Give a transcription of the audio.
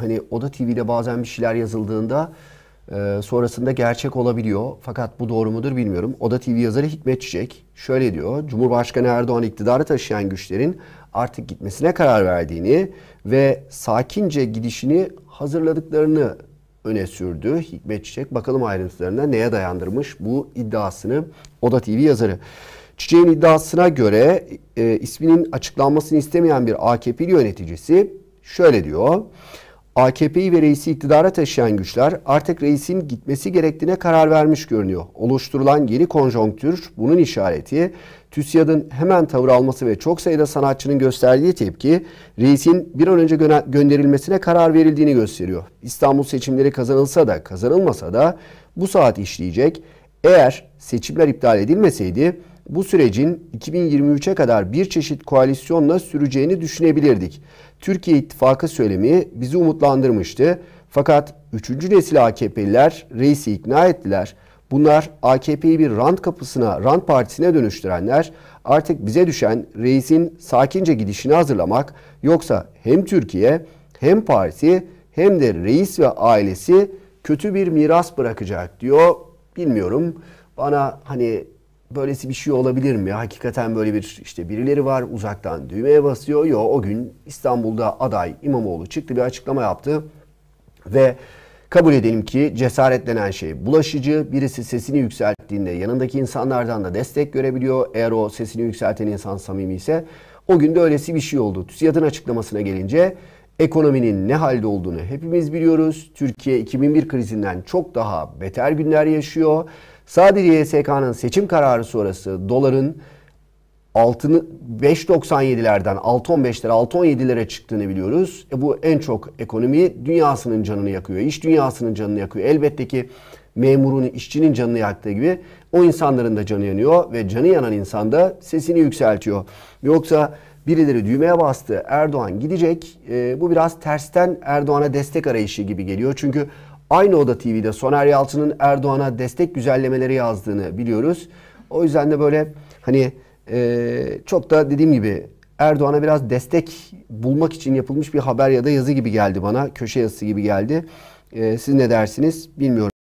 hani Oda TV'de bazen bir şeyler yazıldığında e, sonrasında gerçek olabiliyor. Fakat bu doğru mudur bilmiyorum. Oda TV yazarı Hikmet Çiçek şöyle diyor. Cumhurbaşkanı Erdoğan iktidarı taşıyan güçlerin artık gitmesine karar verdiğini ve sakince gidişini hazırladıklarını öne sürdü. Hikmet Çiçek bakalım ayrıntılarına neye dayandırmış bu iddiasını Oda TV yazarı. Çiçek'in iddiasına göre e, isminin açıklanmasını istemeyen bir AKP'li yöneticisi şöyle diyor. AKP'yi ve reisi iktidara taşıyan güçler artık reisin gitmesi gerektiğine karar vermiş görünüyor. Oluşturulan yeni konjonktür bunun işareti TÜSİAD'ın hemen tavır alması ve çok sayıda sanatçının gösterdiği tepki reisin bir an önce gönderilmesine karar verildiğini gösteriyor. İstanbul seçimleri kazanılsa da kazanılmasa da bu saat işleyecek. Eğer seçimler iptal edilmeseydi bu sürecin 2023'e kadar bir çeşit koalisyonla süreceğini düşünebilirdik. Türkiye İttifakı söylemi bizi umutlandırmıştı. Fakat 3. nesil AKP'liler reisi ikna ettiler. Bunlar AKP'yi bir rant kapısına, rant partisine dönüştürenler artık bize düşen reisin sakince gidişini hazırlamak yoksa hem Türkiye hem parti hem de reis ve ailesi kötü bir miras bırakacak diyor. Bilmiyorum bana hani böylesi bir şey olabilir mi? Hakikaten böyle bir işte birileri var uzaktan düğmeye basıyor. Yo o gün İstanbul'da aday İmamoğlu çıktı bir açıklama yaptı ve kabul edelim ki cesaretlenen şey bulaşıcı. Birisi sesini yükselttiğinde yanındaki insanlardan da destek görebiliyor. Eğer o sesini yükselten insan samimi ise o gün de öylesi bir şey oldu. TÜSİAD'ın açıklamasına gelince Ekonominin ne halde olduğunu hepimiz biliyoruz. Türkiye 2001 krizinden çok daha beter günler yaşıyor. Sadece YSK'nın seçim kararı sonrası doların altını 5.97'lerden 6.15'lere 6.17'lere çıktığını biliyoruz. E bu en çok ekonomi dünyasının canını yakıyor. İş dünyasının canını yakıyor. Elbette ki memurun, işçinin canını yaktığı gibi o insanların da canı yanıyor ve canı yanan insan da sesini yükseltiyor. Yoksa birileri düğmeye bastı. Erdoğan gidecek. E, bu biraz tersten Erdoğan'a destek arayışı gibi geliyor. Çünkü aynı Oda TV'de Soner Yalçın'ın Erdoğan'a destek güzellemeleri yazdığını biliyoruz. O yüzden de böyle hani e, çok da dediğim gibi Erdoğan'a biraz destek bulmak için yapılmış bir haber ya da yazı gibi geldi bana. Köşe yazısı gibi geldi. E, siz ne dersiniz bilmiyorum.